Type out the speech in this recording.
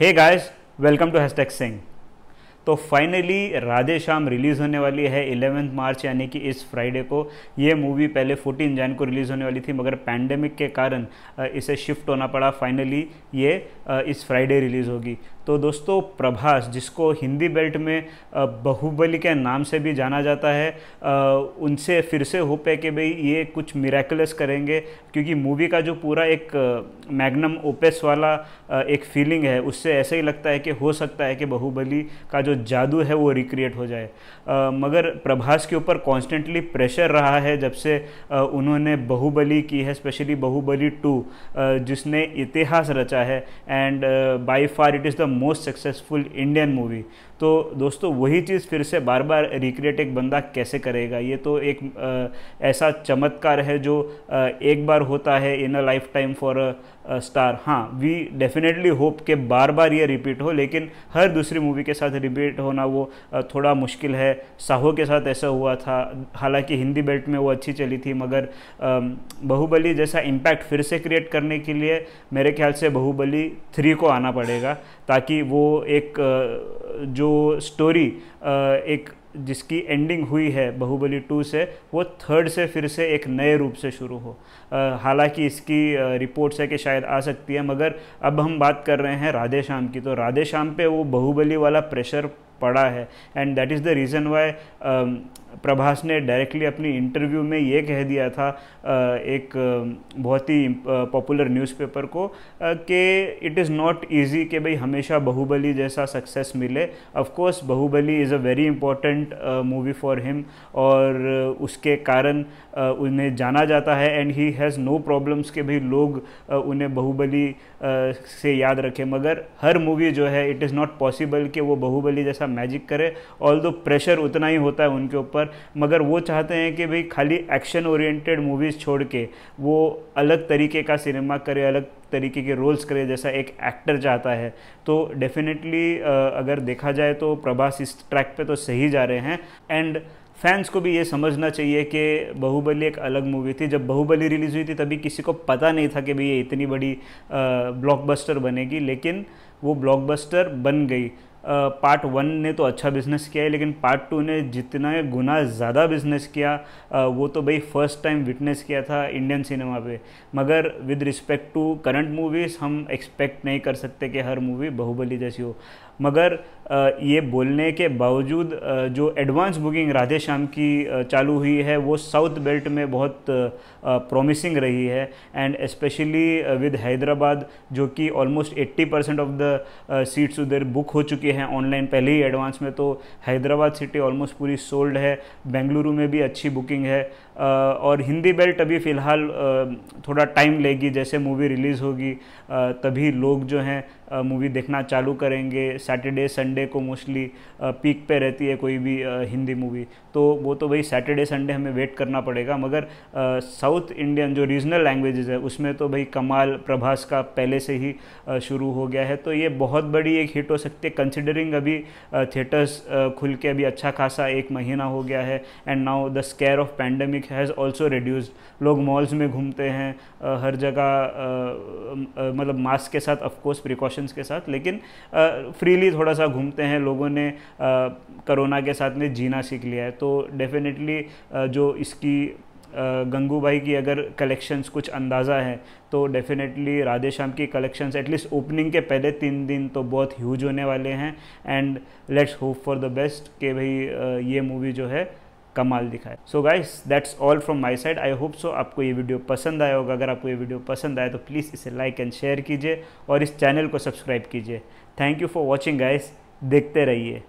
hey guys welcome to hashtag Singh तो finally Radhe Shyam release होने वाली है इलेवेंथ मार्च यानी कि इस फ्राइडे को ये मूवी पहले फोर्टीन जैन को रिलीज़ होने वाली थी मगर पैंडेमिक के कारण इसे शिफ्ट होना पड़ा फाइनली ये इस फ्राइडे रिलीज़ होगी तो दोस्तों प्रभास जिसको हिंदी बेल्ट में बहुबली के नाम से भी जाना जाता है उनसे फिर से होप है कि भाई ये कुछ मिराकुलस करेंगे क्योंकि मूवी का जो पूरा एक मैग्नम ओपेस वाला एक फीलिंग है उससे ऐसे ही लगता है कि हो सकता है कि बहुबली का जो जादू है वो रिक्रिएट हो जाए मगर प्रभास के ऊपर कॉन्स्टेंटली प्रेशर रहा है जब से उन्होंने बहुबली की है स्पेशली बहुबली टू जिसने इतिहास रचा है and by far it is the most successful Indian movie तो दोस्तों वही चीज़ फिर से बार बार रिक्रिएट एक बंदा कैसे करेगा ये तो एक आ, ऐसा चमत्कार है जो आ, एक बार होता है in a lifetime for a star हाँ वी डेफिनेटली होप के बार बार ये रिपीट हो लेकिन हर दूसरी मूवी के साथ रिपीट होना वो थोड़ा मुश्किल है साहो के साथ ऐसा हुआ था हालांकि हिंदी बेल्ट में वो अच्छी चली थी मगर बहुबली जैसा इम्पैक्ट फिर से क्रिएट करने के लिए मेरे ख्याल से बाहुबली थ्री को आना पड़ेगा ताकि ताकि वो एक जो स्टोरी एक जिसकी एंडिंग हुई है बहुबली टू से वो थर्ड से फिर से एक नए रूप से शुरू हो हालांकि इसकी रिपोर्ट्स है कि शायद आ सकती है मगर अब हम बात कर रहे हैं राधे श्याम की तो राधे श्याम पे वो बहुबली वाला प्रेशर पड़ा है and that is the reason why Prabhas ने डायरेक्टली अपनी इंटरव्यू में ये कह दिया था uh, एक um, बहुत ही पॉपुलर uh, न्यूज़पेपर को uh, कि इट इज़ नॉट इजी कि भाई हमेशा बाहुबली जैसा सक्सेस मिले of course Baahubali is a very important movie for him और उसके कारण उन्हें जाना जाता है and he has no problems के भाई लोग उन्हें बाहुबली से याद रखें मगर हर मूवी जो है इट इज़ नॉट पॉसिबल कि वो बहुबली जैसा सा मैजिक करे ऑल दो प्रेशर उतना ही होता है उनके ऊपर मगर वो चाहते हैं कि भाई खाली एक्शन ओरिएंटेड मूवीज़ छोड़ के वो अलग तरीके का सिनेमा करे अलग तरीके के रोल्स करे जैसा एक एक्टर चाहता है तो डेफिनेटली अगर देखा जाए तो प्रभास इस ट्रैक पर तो सही जा रहे हैं एंड फैंस को भी ये समझना चाहिए कि बहुबली एक अलग मूवी थी जब बहुबली रिलीज़ हुई थी तभी किसी को पता नहीं था कि भाई ये इतनी बड़ी ब्लॉकबस्टर बनेगी लेकिन वो ब्लॉकबस्टर बन गई पार्ट वन ने तो अच्छा बिजनेस किया है लेकिन पार्ट टू ने जितना गुना ज़्यादा बिजनेस किया वो तो भाई फर्स्ट टाइम विटनेस किया था इंडियन सिनेमा पे मगर with respect to current movies हम एक्सपेक्ट नहीं कर सकते कि हर मूवी बाहुबली जैसी हो मगर ये बोलने के बावजूद जो एडवांस बुकिंग राधे श्याम की चालू हुई है वो साउथ बेल्ट में बहुत प्रोमिसिंग रही है एंड स्पेशली विद हैदराबाद जो कि almost 80 percent of the seats उधर बुक हो चुकी है हैं ऑनलाइन पहले ही एडवांस में तो हैदराबाद सिटी ऑलमोस्ट पूरी सोल्ड है बेंगलुरु में भी अच्छी बुकिंग है और हिंदी बेल्ट अभी फ़िलहाल थोड़ा टाइम लेगी जैसे मूवी रिलीज़ होगी तभी लोग जो हैं मूवी देखना चालू करेंगे सैटरडे संडे को मोस्टली पीक पे रहती है कोई भी हिंदी मूवी तो वो तो भाई सैटरडे संडे हमें वेट करना पड़ेगा मगर साउथ इंडियन जो रीजनल लैंग्वेजेस है उसमें तो भाई कमाल प्रभास का पहले से ही शुरू हो गया है तो ये बहुत बड़ी एक हिट हो सकती है कंसिडरिंग अभी थिएटर्स खुल के अभी अच्छा खासा एक महीना हो गया है and now the scare of pandemic traffic has also reduced लोग मॉल्स में घूमते हैं uh, हर जगह मतलब मास्क के साथ ऑफकोर्स प्रिकॉशंस के साथ लेकिन फ्रीली थोड़ा सा घूमते हैं लोगों ने कोरोना के साथ में जीना सीख लिया है तो डेफिनेटली जो इसकी गंगूबाई की अगर कलेक्शंस कुछ अंदाज़ा है तो डेफिनेटली राधे श्याम की कलेक्शंस एटलीस्ट ओपनिंग के पहले तीन दिन तो बहुत ह्यूज होने वाले हैं and let's hope for the best कि भाई ये मूवी जो है कमाल दिखाए so guys that's all from my side I hope so आपको ये वीडियो पसंद आया होगा अगर आपको ये वीडियो पसंद आए तो प्लीज़ इसे लाइक एंड शेयर कीजिए और इस चैनल को सब्सक्राइब कीजिए thank you for watching guys देखते रहिए